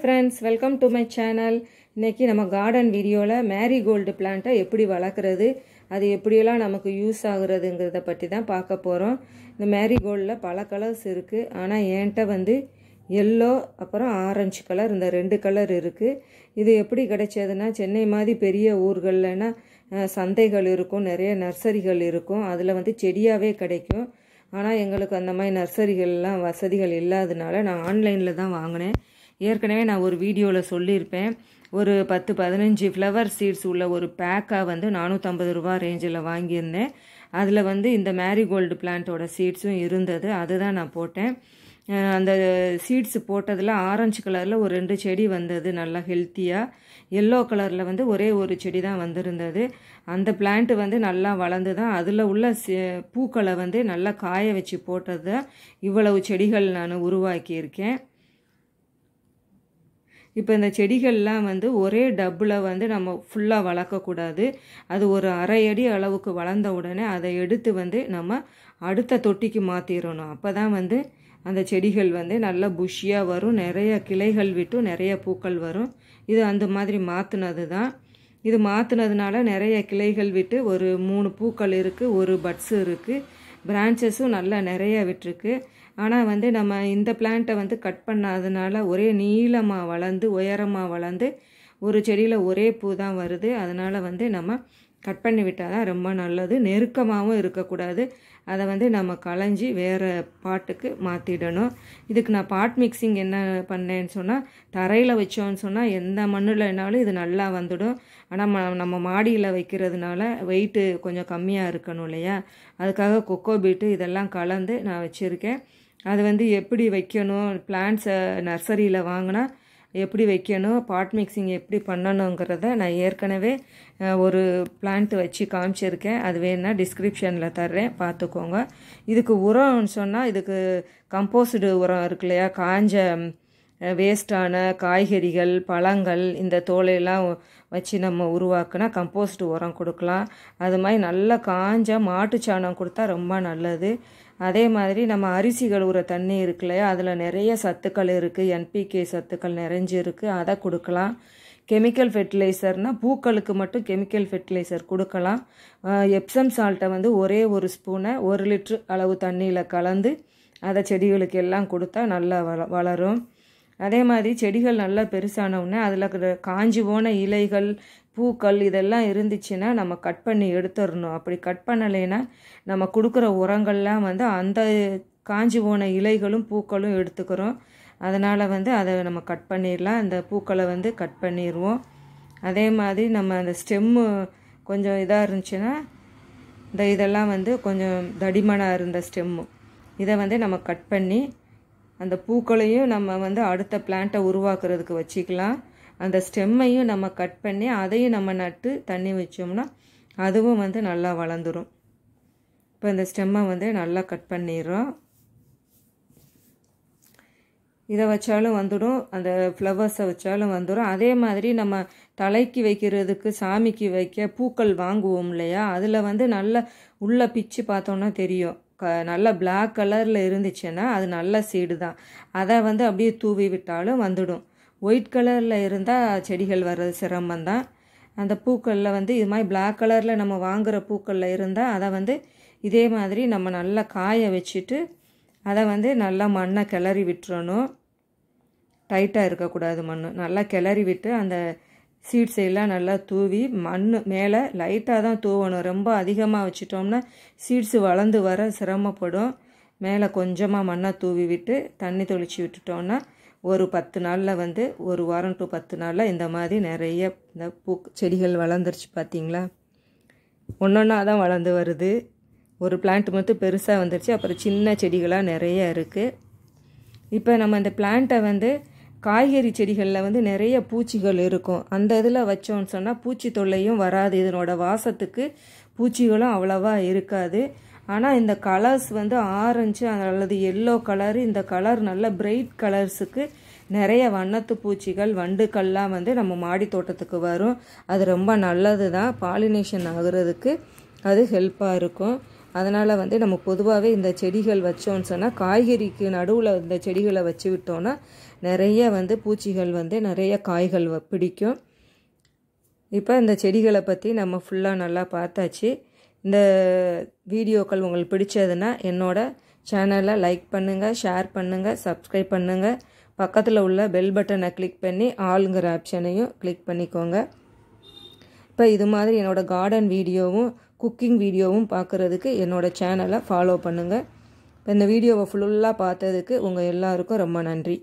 friends welcome to my channel இன்றைக்கி நம்ம garden வீடியோவில் மேரி கோல்டு பிளான்ட்டை எப்படி வளர்க்குறது அது எப்படியெல்லாம் நமக்கு யூஸ் ஆகுறதுங்கிறத பற்றி தான் பார்க்க போகிறோம் இந்த மேரிகோல்டில் பல கலர்ஸ் இருக்குது ஆனால் என்கிட்ட வந்து எல்லோ அப்புறம் ஆரஞ்சு கலர் இந்த ரெண்டு கலர் இருக்குது இது எப்படி கிடைச்சதுன்னா சென்னை மாதிரி பெரிய ஊர்கள்லனா சந்தைகள் இருக்கும் நிறைய நர்சரிகள் இருக்கும் அதில் வந்து செடியாகவே கிடைக்கும் ஆனால் எங்களுக்கு அந்த மாதிரி நர்சரிகள்லாம் வசதிகள் இல்லாததுனால நான் ஆன்லைனில் தான் வாங்கினேன் ஏற்கனவே நான் ஒரு வீடியோவில் சொல்லியிருப்பேன் ஒரு பத்து பதினஞ்சு ஃப்ளவர் சீட்ஸ் உள்ள ஒரு பேக்காக வந்து நானூற்றம்பது ரூபா ரேஞ்சில் வாங்கியிருந்தேன் அதில் வந்து இந்த மேரிகோல்டு பிளான்ட்டோட சீட்ஸும் இருந்தது அதுதான் நான் போட்டேன் அந்த சீட்ஸ் போட்டதில் ஆரஞ்சு கலரில் ஒரு ரெண்டு செடி வந்தது நல்லா ஹெல்த்தியாக எல்லோ கலரில் வந்து ஒரே ஒரு செடி தான் வந்திருந்தது அந்த பிளான்ட் வந்து நல்லா வளர்ந்து தான் அதில் உள்ள பூக்களை வந்து நல்லா காய வச்சு போட்டது இவ்வளவு செடிகள் நான் உருவாக்கியிருக்கேன் இப்போ இந்த செடிகள்லாம் வந்து ஒரே டப்பில் வந்து நம்ம ஃபுல்லாக வளர்க்கக்கூடாது அது ஒரு அரை அடி அளவுக்கு வளர்ந்த உடனே அதை எடுத்து வந்து நம்ம அடுத்த தொட்டிக்கு மாற்றிடணும் அப்போ தான் வந்து அந்த செடிகள் வந்து நல்லா புஷியாக வரும் நிறைய கிளைகள் விட்டு நிறைய பூக்கள் வரும் இது அந்த மாதிரி மாற்றினது தான் இது மாற்றினதுனால நிறைய கிளைகள் விட்டு ஒரு மூணு பூக்கள் இருக்குது ஒரு பட்ஸு இருக்குது பிரான்ச்சஸும் நல்லா நிறைய விட்டுருக்கு ஆனால் வந்து நம்ம இந்த பிளான்ட்டை வந்து கட் பண்ணாதனால ஒரே நீளமாக வளர்ந்து உயரமாக வளர்ந்து ஒரு செடியில் ஒரே பூ தான் வருது அதனால் வந்து நம்ம கட் பண்ணி விட்டால் தான் ரொம்ப நல்லது நெருக்கமாகவும் இருக்கக்கூடாது அதை வந்து நம்ம களைஞ்சி வேறு பாட்டுக்கு மாற்றிடணும் இதுக்கு நான் பாட் மிக்சிங் என்ன பண்ணேன்னு சொன்னால் தரையில் வச்சோன்னு சொன்னால் எந்த என்னாலும் இது நல்லா வந்துடும் ஆனால் நம்ம மாடியில் வைக்கிறதுனால வெயிட்டு கொஞ்சம் கம்மியாக இருக்கணும் இல்லையா அதுக்காக கொக்கோ பீட்டு இதெல்லாம் கலந்து நான் வச்சுருக்கேன் அது வந்து எப்படி வைக்கணும் பிளான்ஸை நர்சரியில் வாங்கினா எப்படி வைக்கணும் பாட் மிக்சிங் எப்படி பண்ணணுங்கிறத நான் ஏற்கனவே ஒரு பிளான்ட் வச்சு காமிச்சிருக்கேன் அது வேணால் டிஸ்கிரிப்ஷனில் தர்றேன் பார்த்துக்கோங்க இதுக்கு உரம்னு சொன்னால் இதுக்கு கம்போஸ்டு உரம் இருக்கு இல்லையா காஞ்ச வேஸ்டான காய்கறிகள் பழங்கள் இந்த தோலையெல்லாம் வச்சு நம்ம உருவாக்கினா கம்போஸ்ட் உரம் கொடுக்கலாம் அது மாதிரி நல்லா காஞ்ச மாட்டுச்சாணம் கொடுத்தா ரொம்ப நல்லது அதே மாதிரி நம்ம அரிசி கழுவுற தண்ணி இருக்கு இல்லையா அதில் நிறைய சத்துக்கள் இருக்குது என்பிகே சத்துக்கள் நிறைஞ்சிருக்கு அதை கொடுக்கலாம் கெமிக்கல் ஃபெர்டிலைசர்னால் பூக்களுக்கு மட்டும் கெமிக்கல் ஃபெர்டிலைசர் கொடுக்கலாம் எப்சம் சால்ட்டை வந்து ஒரே ஒரு ஸ்பூனை ஒரு லிட்ரு அளவு தண்ணியில் கலந்து அதை செடிகளுக்கு எல்லாம் கொடுத்தா நல்லா வள வளரும் அதே மாதிரி செடிகள் நல்லா பெருசானவுடனே அதில் காஞ்சி போன இலைகள் பூக்கள் இதெல்லாம் இருந்துச்சுன்னா நம்ம கட் பண்ணி எடுத்துடணும் அப்படி கட் பண்ணலைன்னா நம்ம கொடுக்குற உரங்கள்லாம் வந்து அந்த காஞ்சி போன இலைகளும் பூக்களும் எடுத்துக்கிறோம் அதனால் வந்து அதை நம்ம கட் பண்ணிடலாம் அந்த பூக்களை வந்து கட் பண்ணிடுவோம் அதே மாதிரி நம்ம அந்த ஸ்டெம்மு கொஞ்சம் இதாக இருந்துச்சுன்னா இந்த இதெல்லாம் வந்து கொஞ்சம் தடிமனாக இருந்த ஸ்டெம்மு இதை வந்து நம்ம கட் பண்ணி அந்த பூக்களையும் நம்ம வந்து அடுத்த பிளான்ட்டை உருவாக்குறதுக்கு வச்சுக்கலாம் அந்த ஸ்டெம்மையும் நம்ம கட் பண்ணி அதையும் நம்ம நட்டு தண்ணி வச்சோம்னா அதுவும் வந்து நல்லா வளர்ந்துடும் இப்போ இந்த ஸ்டெம்மை வந்து நல்லா கட் பண்ணிடுறோம் இதை வச்சாலும் வந்துடும் அந்த ஃப்ளவர்ஸை வச்சாலும் வந்துடும் அதே மாதிரி நம்ம தலைக்கு வைக்கிறதுக்கு சாமிக்கு வைக்க பூக்கள் வாங்குவோம் இல்லையா அதில் வந்து நல்லா உள்ளே பிச்சு பார்த்தோன்னா தெரியும் க நல்லா பிளாக் கலரில் இருந்துச்சுன்னா அது நல்ல சீடு தான் அதை வந்து அப்படியே தூவி விட்டாலும் வந்துடும் ஒயிட் கலரில் இருந்தால் செடிகள் வர்றது சிரமந்தான் அந்த பூக்களில் வந்து இது மாதிரி பிளாக் கலரில் நம்ம வாங்குகிற பூக்களில் இருந்தால் அதை வந்து இதே மாதிரி நம்ம நல்லா காய வச்சுட்டு அதை வந்து நல்லா மண்ணை கிளறி விட்டுறணும் டைட்டாக இருக்கக்கூடாது மண் நல்லா கிளறி விட்டு அந்த சீட்ஸ் எல்லாம் நல்லா தூவி மண் மேலே லைட்டாக தான் தூவணும் ரொம்ப அதிகமாக வச்சிட்டோம்னா சீட்ஸு வளர்ந்து வர சிரமப்படும் மேலே கொஞ்சமாக மண்ணாக தூவி விட்டு தண்ணி தெளித்து விட்டுட்டோம்னா ஒரு பத்து நாளில் வந்து ஒரு வாரம் டு பத்து நாளில் இந்த மாதிரி நிறைய இந்த பூ செடிகள் வளர்ந்துருச்சு பார்த்தீங்களா ஒன்றொன்னா தான் வளர்ந்து வருது ஒரு பிளான்ட் மட்டும் பெருசாக வந்துருச்சு அப்புறம் சின்ன செடிகளாக நிறைய இருக்குது இப்போ நம்ம இந்த பிளான்ட்டை வந்து காய்கறி செடிகளில் வந்து நிறைய பூச்சிகள் இருக்கும் அந்த இதில் வச்சோன்னு சொன்னால் பூச்சி தொல்லையும் வராது இதனோட வாசத்துக்கு பூச்சிகளும் அவ்வளவா இருக்காது ஆனால் இந்த கலர்ஸ் வந்து ஆரஞ்சு அல்லது எல்லோ கலர் இந்த கலர் நல்ல பிரைட் கலர்ஸுக்கு நிறைய வண்ணத்து பூச்சிகள் வண்டுக்கள்லாம் வந்து நம்ம மாடி தோட்டத்துக்கு வரும் அது ரொம்ப நல்லது தான் பாலினேஷன் ஆகுறதுக்கு அது ஹெல்ப்பாக இருக்கும் அதனால் வந்து நம்ம பொதுவாகவே இந்த செடிகள் வச்சோன்னு சொன்னால் காய்கறிக்கு நடுவில் இந்த செடிகளை வச்சு விட்டோன்னா நிறைய வந்து பூச்சிகள் வந்து நிறைய காய்கள் பிடிக்கும் இப்போ இந்த செடிகளை பற்றி நம்ம ஃபுல்லாக நல்லா பார்த்தாச்சு இந்த வீடியோக்கள் உங்களுக்கு பிடிச்சதுன்னா என்னோடய சேனலை லைக் பண்ணுங்கள் ஷேர் பண்ணுங்கள் சப்ஸ்கிரைப் பண்ணுங்கள் பக்கத்தில் உள்ள பெல் பட்டனை கிளிக் பண்ணி ஆளுங்கிற ஆப்ஷனையும் கிளிக் பண்ணிக்கோங்க இப்போ இது மாதிரி என்னோடய கார்டன் வீடியோவும் குக்கிங் வீடியோவும் பார்க்குறதுக்கு என்னோடய சேனலை ஃபாலோ பண்ணுங்கள் இந்த வீடியோவை ஃபுல்லாக பார்த்ததுக்கு உங்கள் எல்லாருக்கும் ரொம்ப நன்றி